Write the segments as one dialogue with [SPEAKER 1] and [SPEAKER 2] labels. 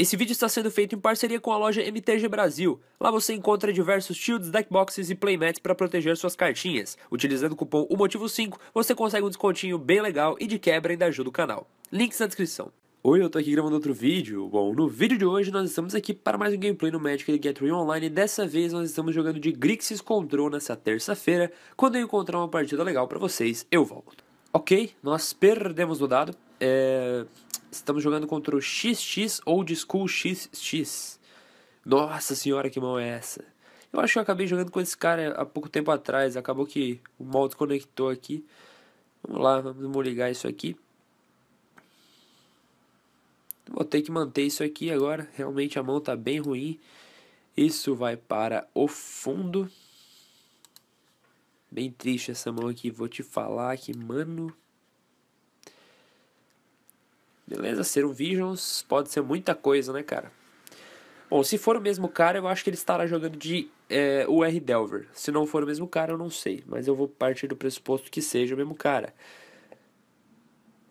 [SPEAKER 1] Esse vídeo está sendo feito em parceria com a loja MTG Brasil. Lá você encontra diversos shields, deckboxes e playmats para proteger suas cartinhas. Utilizando o cupom UMOTIVO5, você consegue um descontinho bem legal e de quebra ainda ajuda o canal. Links na descrição. Oi, eu tô aqui gravando outro vídeo. Bom, no vídeo de hoje nós estamos aqui para mais um gameplay no Magic The Gathering Online. dessa vez nós estamos jogando de Grixis Control nessa terça-feira. Quando eu encontrar uma partida legal para vocês, eu volto. Ok, nós perdemos o dado. É... Estamos jogando contra o XX Old School XX. Nossa senhora, que mão é essa? Eu acho que eu acabei jogando com esse cara há pouco tempo atrás. Acabou que o mal desconectou aqui. Vamos lá, vamos ligar isso aqui. Vou ter que manter isso aqui agora. Realmente a mão tá bem ruim. Isso vai para o fundo. Bem triste essa mão aqui, vou te falar que, mano. Beleza? Ser um Visions pode ser muita coisa, né, cara? Bom, se for o mesmo cara, eu acho que ele estará jogando de é, UR Delver. Se não for o mesmo cara, eu não sei. Mas eu vou partir do pressuposto que seja o mesmo cara.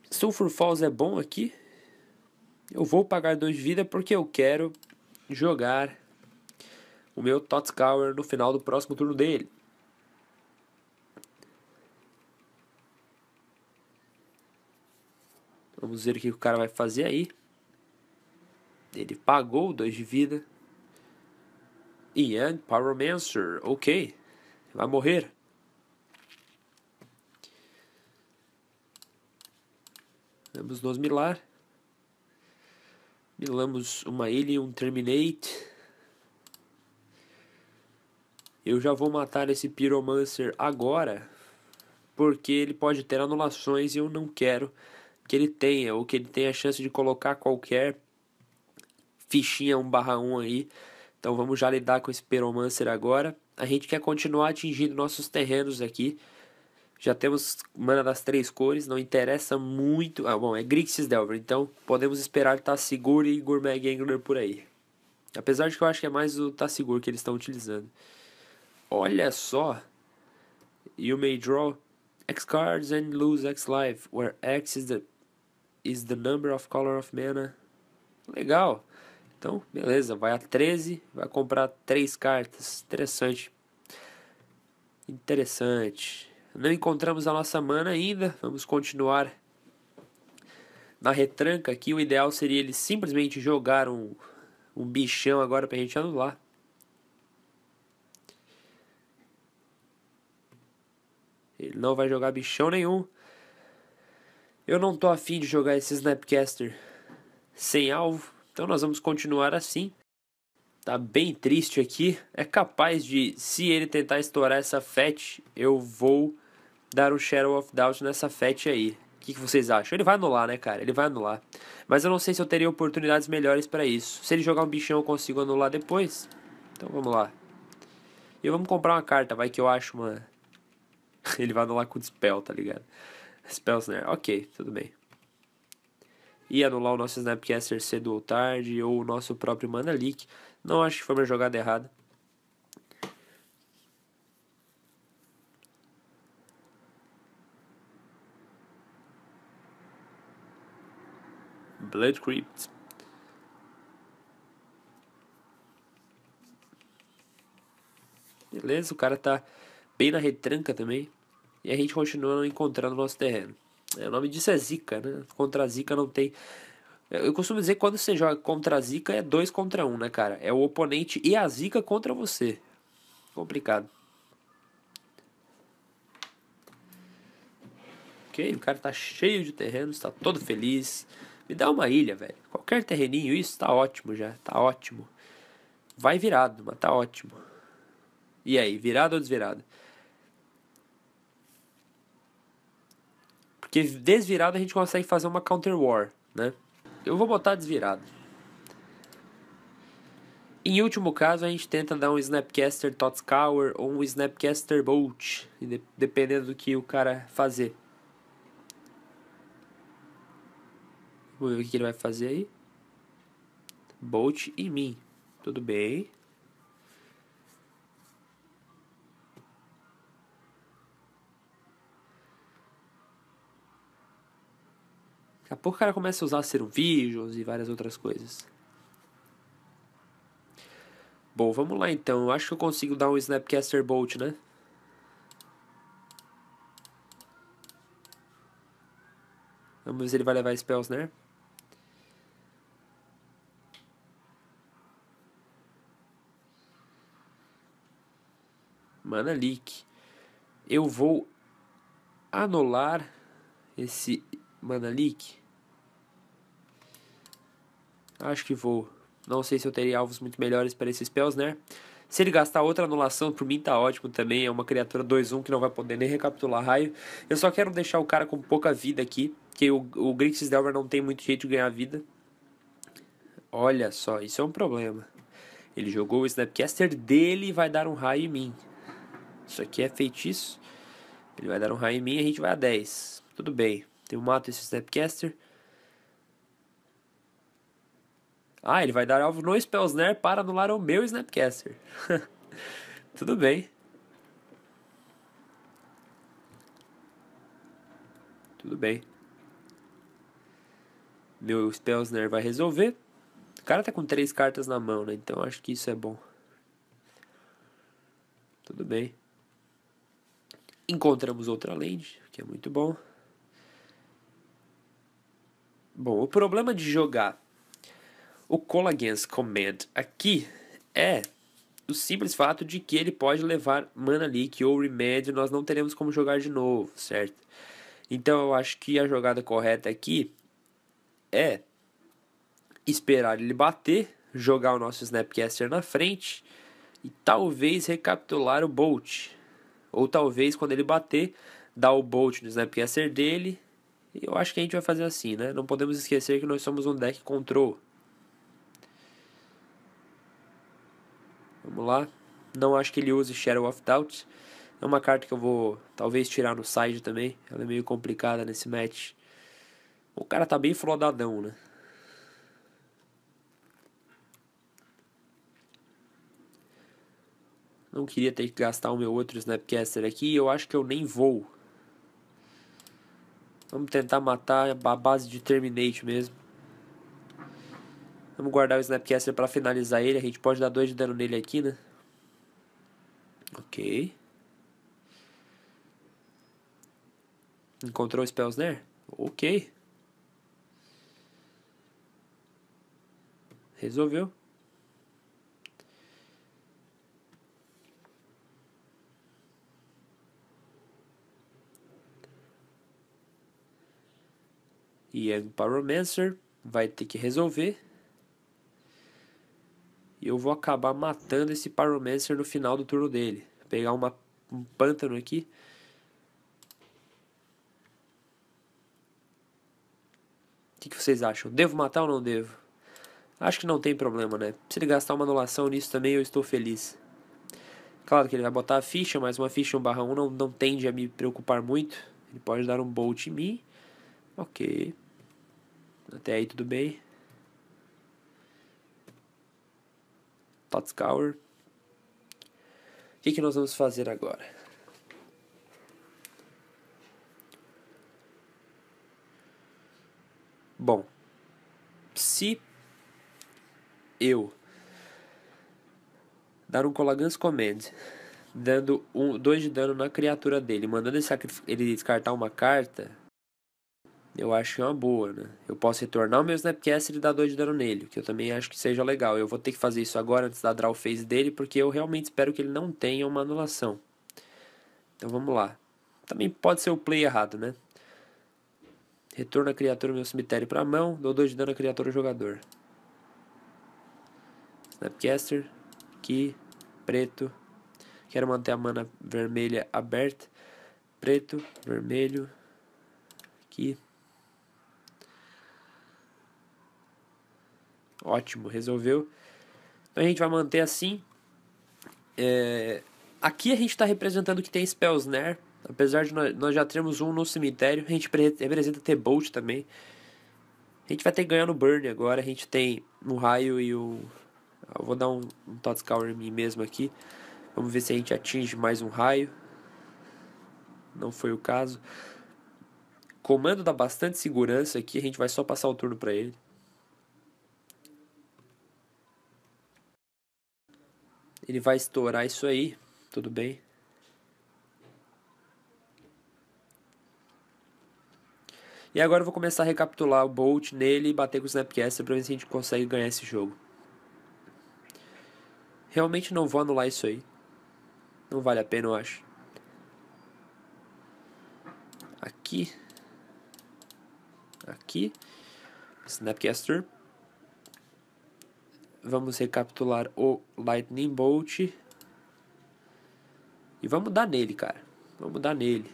[SPEAKER 1] Sulfur Falls é bom aqui? Eu vou pagar 2 de vida porque eu quero jogar o meu Tots no final do próximo turno dele. Vamos ver o que o cara vai fazer aí. Ele pagou dois de vida. Ian Pyromancer, ok. Vai morrer. Vamos nos milar. Milamos uma ilha e um Terminate. Eu já vou matar esse Pyromancer agora. Porque ele pode ter anulações e eu não quero que ele tenha, ou que ele tenha a chance de colocar qualquer fichinha 1 barra 1 aí. Então vamos já lidar com esse Peromancer agora. A gente quer continuar atingindo nossos terrenos aqui. Já temos mana das três cores, não interessa muito. Ah, bom, é Grixis Delver, então podemos esperar Tassigura tá e Gourmet Gangler por aí. Apesar de que eu acho que é mais o Tassigura tá que eles estão utilizando. Olha só! You may draw X cards and lose X life, where X is the is the number of color of mana. Legal. Então, beleza, vai a 13, vai comprar três cartas. Interessante. Interessante. Não encontramos a nossa mana ainda, vamos continuar na retranca aqui. O ideal seria ele simplesmente jogar um, um bichão agora pra gente anular. Ele não vai jogar bichão nenhum. Eu não tô afim de jogar esse Snapcaster sem alvo, então nós vamos continuar assim. Tá bem triste aqui. É capaz de, se ele tentar estourar essa FET, eu vou dar um Shadow of Doubt nessa FET aí. O que, que vocês acham? Ele vai anular, né, cara? Ele vai anular. Mas eu não sei se eu teria oportunidades melhores para isso. Se ele jogar um bichão, eu consigo anular depois. Então vamos lá. E vamos comprar uma carta, vai que eu acho uma. ele vai anular com o Dispel, tá ligado? Spelsner, né? ok, tudo bem. E anular o nosso Snapcaster cedo ou tarde, ou o nosso próprio Mana Leak. Não acho que foi uma jogada errada. Blood Crypt. Beleza, o cara tá bem na retranca também. E a gente continua não encontrando nosso terreno. É, o nome disso é zica, né? Contra a zica não tem. Eu costumo dizer que quando você joga contra a zica é dois contra um, né, cara? É o oponente e a zica contra você. Complicado. Ok, o cara tá cheio de terrenos, tá todo feliz. Me dá uma ilha, velho. Qualquer terreninho, isso tá ótimo já, tá ótimo. Vai virado, mas tá ótimo. E aí, virado ou desvirado? Porque desvirada a gente consegue fazer uma counter war, né? Eu vou botar desvirado. Em último caso, a gente tenta dar um Snapcaster Totscour ou um Snapcaster Bolt, dependendo do que o cara fazer. Vamos ver o que ele vai fazer aí. Bolt em mim. Tudo bem. Daqui a pouco o cara começa a usar serum visions e várias outras coisas. Bom, vamos lá então. Eu acho que eu consigo dar um Snapcaster Bolt, né? Vamos ver se ele vai levar spells, né? Mana Leak. Eu vou anular esse Manalik. Acho que vou. Não sei se eu teria alvos muito melhores para esses spells, né? Se ele gastar outra anulação, por mim tá ótimo também. É uma criatura 2-1 que não vai poder nem recapitular raio. Eu só quero deixar o cara com pouca vida aqui. que o, o Grixis Delver não tem muito jeito de ganhar vida. Olha só, isso é um problema. Ele jogou o Snapcaster dele e vai dar um raio em mim. Isso aqui é feitiço. Ele vai dar um raio em mim e a gente vai a 10. Tudo bem. Eu mato esse Snapcaster. Ah, ele vai dar alvo no Spellsnare para anular o meu Snapcaster. Tudo bem. Tudo bem. Meu Spellsnare vai resolver. O cara tá com três cartas na mão, né? Então acho que isso é bom. Tudo bem. Encontramos outra land, que é muito bom. Bom, o problema de jogar o Call Against Command aqui é o simples fato de que ele pode levar Mana Leak ou Remédio, nós não teremos como jogar de novo, certo? Então eu acho que a jogada correta aqui é esperar ele bater, jogar o nosso Snapcaster na frente e talvez recapitular o Bolt. Ou talvez quando ele bater, dar o Bolt no Snapcaster dele, eu acho que a gente vai fazer assim, né? Não podemos esquecer que nós somos um deck control. Vamos lá. Não acho que ele use Shadow of Doubt. É uma carta que eu vou talvez tirar no side também. Ela é meio complicada nesse match. O cara tá bem flodadão, né? Não queria ter que gastar o meu outro Snapcaster aqui. Eu acho que eu nem vou. Vamos tentar matar a base de Terminate mesmo. Vamos guardar o Snapcaster para finalizar ele. A gente pode dar 2 de dano nele aqui, né? Ok. Encontrou o Spellsnare? Ok. Resolveu. Young é Pyromancer vai ter que resolver. E eu vou acabar matando esse Pyromancer no final do turno dele. Vou pegar uma, um pântano aqui. O que, que vocês acham? Devo matar ou não devo? Acho que não tem problema, né? Se ele gastar uma anulação nisso também, eu estou feliz. Claro que ele vai botar a ficha, mas uma ficha 1 barra 1 não, não tende a me preocupar muito. Ele pode dar um bolt em mim. Ok. Até aí tudo bem. Totscour. O que, que nós vamos fazer agora? Bom, se eu dar um Colagans Command, dando um, dois de dano na criatura dele, mandando ele, ele descartar uma carta, eu acho que é uma boa, né? Eu posso retornar o meu Snapcaster e dar dois de dano nele, que eu também acho que seja legal. Eu vou ter que fazer isso agora antes da draw phase dele, porque eu realmente espero que ele não tenha uma anulação. Então vamos lá. Também pode ser o play errado, né? Retorno a criatura no meu cemitério para mão, dou dois de dano a criatura ao jogador. Snapcaster, aqui, preto. Quero manter a mana vermelha aberta. Preto, vermelho, aqui. Ótimo, resolveu. Então a gente vai manter assim. É, aqui a gente está representando que tem spellsner né? Apesar de nós, já termos um no cemitério, a gente representa ter bolt também. A gente vai ter que ganhar no Burn agora. A gente tem um raio e o. Eu vou dar um, um Tot em mim mesmo aqui. Vamos ver se a gente atinge mais um raio. Não foi o caso. Comando dá bastante segurança aqui. A gente vai só passar o turno para ele. Ele vai estourar isso aí, tudo bem? E agora eu vou começar a recapitular o Bolt nele e bater com o Snapcaster para ver se a gente consegue ganhar esse jogo. Realmente não vou anular isso aí. Não vale a pena, eu acho. Aqui. Aqui. Snapcaster. Vamos recapitular o Lightning Bolt. E vamos dar nele, cara. Vamos dar nele.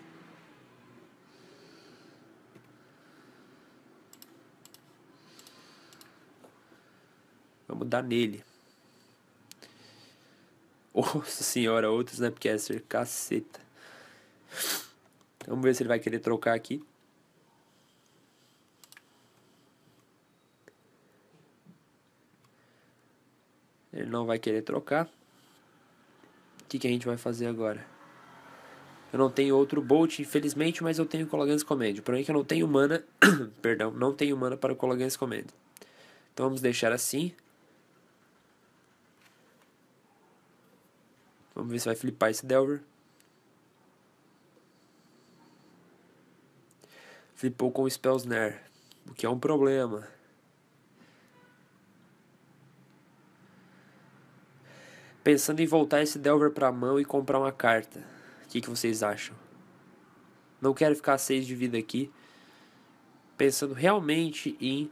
[SPEAKER 1] Vamos dar nele. Nossa senhora, outro Snapcaster, caceta. Vamos ver se ele vai querer trocar aqui. Ele não vai querer trocar. O que, que a gente vai fazer agora? Eu não tenho outro Bolt, infelizmente, mas eu tenho Colagans Command. O problema é que eu não tenho mana. Perdão, não tenho mana para o Colagans Command. Então vamos deixar assim. Vamos ver se vai flipar esse Delver. Flipou com o Spellsnare, o que é um problema. Pensando em voltar esse Delver pra mão e comprar uma carta. O que, que vocês acham? Não quero ficar seis de vida aqui. Pensando realmente em.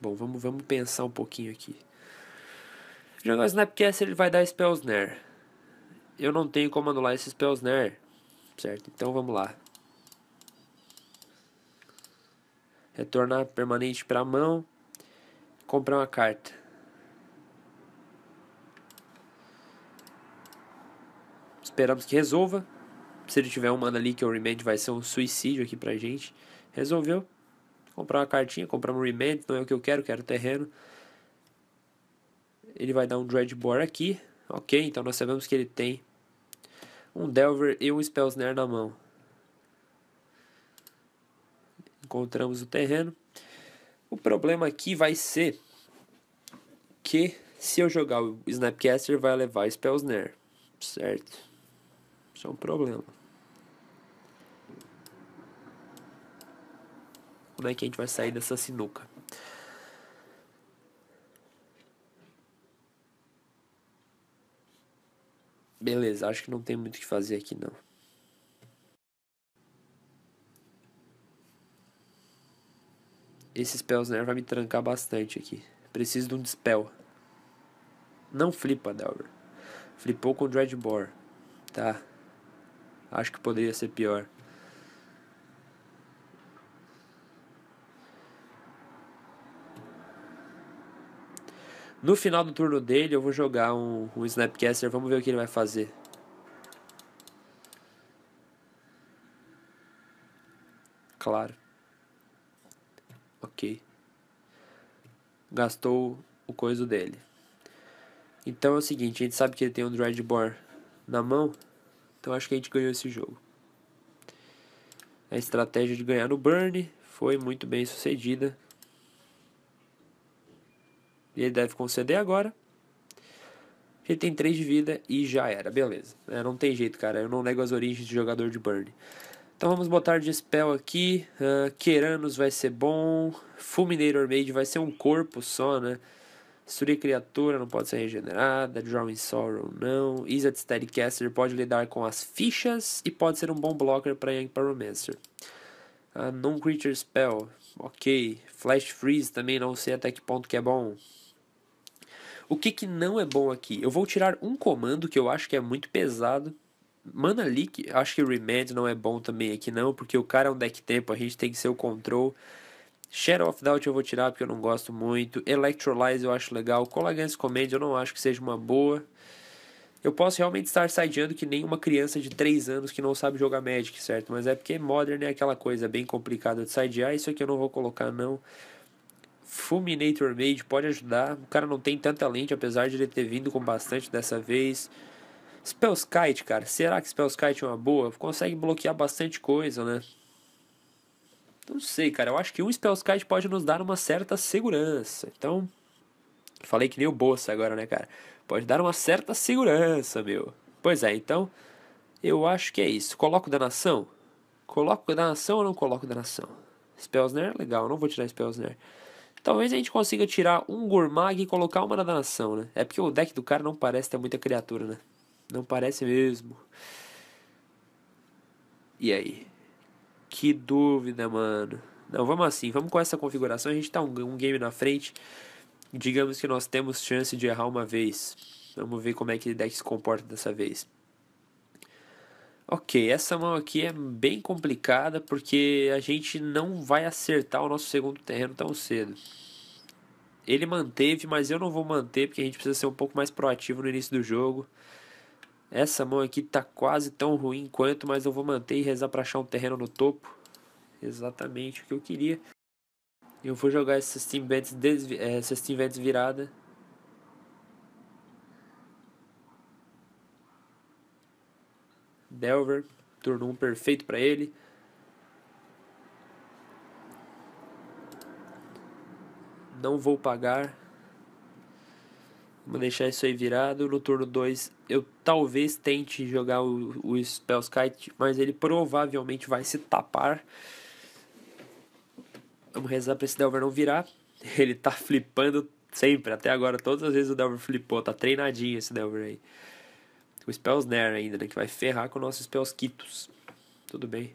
[SPEAKER 1] Bom, vamos, vamos pensar um pouquinho aqui. Jogar o Snapcaster ele vai dar Spellsner. Eu não tenho como anular esse Spellsner, Certo? Então vamos lá. Retornar permanente para a mão. Comprar uma carta. Esperamos que resolva. Se ele tiver um mana ali que o é Remand vai ser um suicídio aqui pra gente. Resolveu. Comprar uma cartinha, comprar um Remand, não é o que eu quero, quero terreno. Ele vai dar um Dreadbore aqui. Ok, então nós sabemos que ele tem um Delver e um Spellsnare na mão. Encontramos o terreno. O problema aqui vai ser que se eu jogar o Snapcaster vai levar Spellsnare, certo? é um problema. Como é que a gente vai sair dessa sinuca? Beleza, acho que não tem muito o que fazer aqui não. Esse Spellsnare né, vai me trancar bastante aqui. Preciso de um Dispel. Não flipa, Delver. Flipou com o Dreadbore. Tá. Acho que poderia ser pior. No final do turno dele, eu vou jogar um, um Snapcaster. Vamos ver o que ele vai fazer. Claro. Ok. Gastou o coisa dele. Então é o seguinte, a gente sabe que ele tem um Dreadbore na mão. Então acho que a gente ganhou esse jogo. A estratégia de ganhar no burn foi muito bem sucedida. E ele deve conceder agora. Ele tem 3 de vida e já era, beleza. É, não tem jeito, cara. Eu não nego as origens de jogador de burn. Então vamos botar de spell aqui. Uh, ah, Keranos vai ser bom. Fulminator Mage vai ser um corpo só, né? Destruir criatura não pode ser regenerada, Drawing Sorrow não. Izzet Steadcaster pode lidar com as fichas e pode ser um bom blocker para Young Pyromancer. A Non-Creature Spell, ok. Flash Freeze também não sei até que ponto que é bom. O que, que não é bom aqui? Eu vou tirar um comando que eu acho que é muito pesado. Mana Leak, acho que Remand não é bom também aqui não, porque o cara é um deck tempo, a gente tem que ser o control. Shadow of Doubt eu vou tirar porque eu não gosto muito. Electrolyze eu acho legal. Collagans Command eu não acho que seja uma boa. Eu posso realmente estar sideando que nem uma criança de 3 anos que não sabe jogar Magic, certo? Mas é porque Modern é aquela coisa bem complicada de sidear. Isso aqui eu não vou colocar, não. Fulminator Mage pode ajudar. O cara não tem tanta lente, apesar de ele ter vindo com bastante dessa vez. Spellskite, cara. Será que Spellskite é uma boa? Consegue bloquear bastante coisa, né? Não sei, cara. Eu acho que um Spellskite pode nos dar uma certa segurança. Então. Falei que nem o Bolsa agora, né, cara? Pode dar uma certa segurança, meu. Pois é, então. Eu acho que é isso. Coloco da nação? Coloco da nação ou não coloco da nação? Spellsner? Legal, não vou tirar Spellsner. Talvez a gente consiga tirar um Gourmag e colocar uma da nação, né? É porque o deck do cara não parece ter muita criatura, né? Não parece mesmo. E aí? Que dúvida, mano. Não, vamos assim, vamos com essa configuração. A gente tá um, um game na frente. Digamos que nós temos chance de errar uma vez. Vamos ver como é que o deck se comporta dessa vez. Ok, essa mão aqui é bem complicada porque a gente não vai acertar o nosso segundo terreno tão cedo. Ele manteve, mas eu não vou manter porque a gente precisa ser um pouco mais proativo no início do jogo. Essa mão aqui tá quase tão ruim quanto, mas eu vou manter e rezar para achar um terreno no topo. Exatamente o que eu queria. Eu vou jogar esse Team eh, Vents, virada. Delver, turno 1 perfeito para ele. Não vou pagar. Vou deixar isso aí virado. No turno 2, eu talvez tente jogar o, o Spellskite, mas ele provavelmente vai se tapar. Vamos rezar pra esse Delver não virar. Ele tá flipando sempre, até agora. Todas as vezes o Delver flipou. Tá treinadinho esse Delver aí. O Spellsnare ainda, né? Que vai ferrar com o nosso Spellskitos. Tudo bem.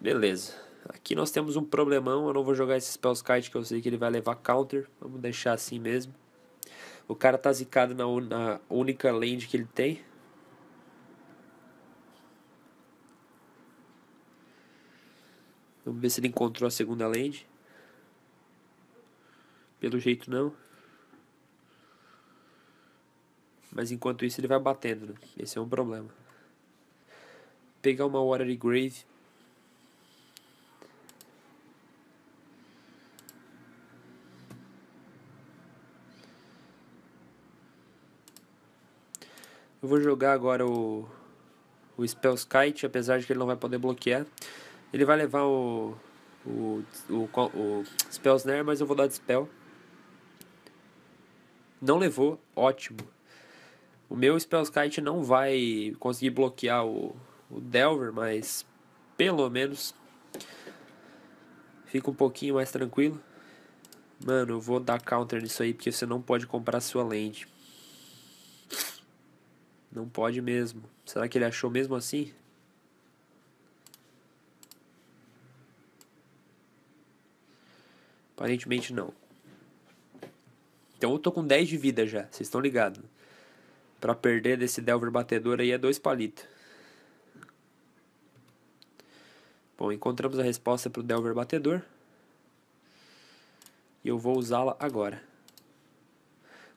[SPEAKER 1] Beleza. Aqui nós temos um problemão, eu não vou jogar esse Spellskite que eu sei que ele vai levar counter, vamos deixar assim mesmo. O cara tá zicado na, na única land que ele tem. Vamos ver se ele encontrou a segunda land. Pelo jeito não. Mas enquanto isso ele vai batendo, né? Esse é um problema. Pegar uma Water Grave Eu vou jogar agora o, o Kite, apesar de que ele não vai poder bloquear. Ele vai levar o, o, o, o Snare, mas eu vou dar Dispel. Não levou, ótimo. O meu Kite não vai conseguir bloquear o, o Delver, mas pelo menos fica um pouquinho mais tranquilo. Mano, eu vou dar counter nisso aí, porque você não pode comprar sua land. Não pode mesmo. Será que ele achou mesmo assim? Aparentemente não. Então eu tô com 10 de vida já, vocês estão ligados. Né? Pra perder desse Delver batedor aí é dois palitos. Bom, encontramos a resposta pro Delver batedor. E eu vou usá-la agora.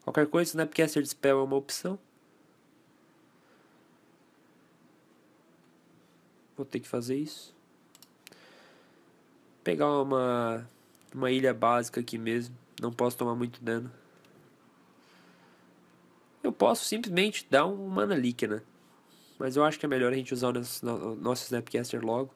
[SPEAKER 1] Qualquer coisa, Snapcaster né? Dispel é uma opção. vou ter que fazer isso. Pegar uma, uma ilha básica aqui mesmo. Não posso tomar muito dano. Eu posso simplesmente dar um mana leak, né? Mas eu acho que é melhor a gente usar o nosso, nosso Snapcaster logo.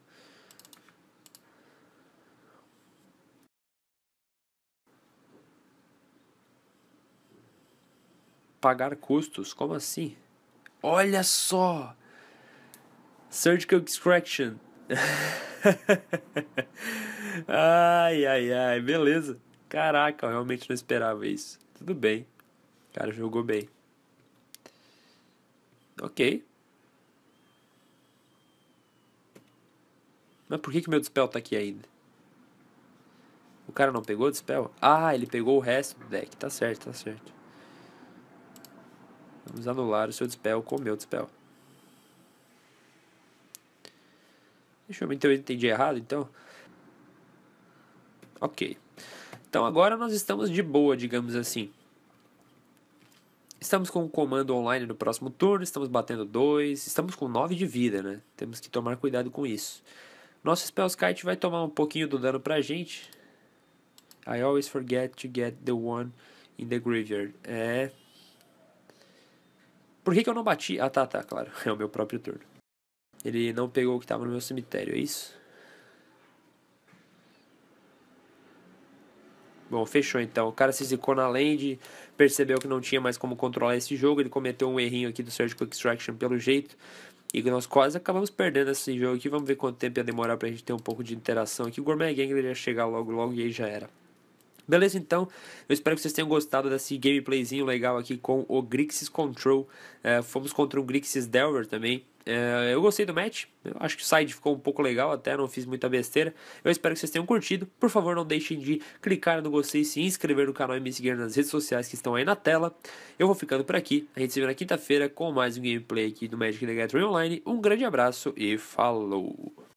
[SPEAKER 1] Pagar custos? Como assim? Olha só! Surgical Extraction. ai, ai, ai, beleza. Caraca, eu realmente não esperava isso. Tudo bem. O cara jogou bem. Ok. Mas por que, que meu dispel tá aqui ainda? O cara não pegou o dispel? Ah, ele pegou o resto do deck. Tá certo, tá certo. Vamos anular o seu dispel com o meu dispel. Deixa eu ver, então eu entendi errado, então. Ok. Então agora nós estamos de boa, digamos assim. Estamos com o comando online no próximo turno, estamos batendo dois. estamos com nove de vida, né? Temos que tomar cuidado com isso. Nosso Spellskite vai tomar um pouquinho do dano pra gente. I always forget to get the one in the graveyard. É. Por que, que eu não bati? Ah, tá, tá, claro. É o meu próprio turno. Ele não pegou o que estava no meu cemitério, é isso? Bom, fechou então. O cara se zicou na land, percebeu que não tinha mais como controlar esse jogo. Ele cometeu um errinho aqui do Surgical Extraction pelo jeito. E nós quase acabamos perdendo esse jogo aqui. Vamos ver quanto tempo ia demorar pra gente ter um pouco de interação aqui. O Gourmet Gangler ia chegar logo, logo e aí já era. Beleza, então, eu espero que vocês tenham gostado desse gameplayzinho legal aqui com o Grixis Control. É, fomos contra o Grixis Delver também. É, eu gostei do match, eu acho que o side ficou um pouco legal até, não fiz muita besteira. Eu espero que vocês tenham curtido. Por favor, não deixem de clicar no gostei, se inscrever no canal e me seguir nas redes sociais que estão aí na tela. Eu vou ficando por aqui. A gente se vê na quinta-feira com mais um gameplay aqui do Magic the Gathering Online. Um grande abraço e falou!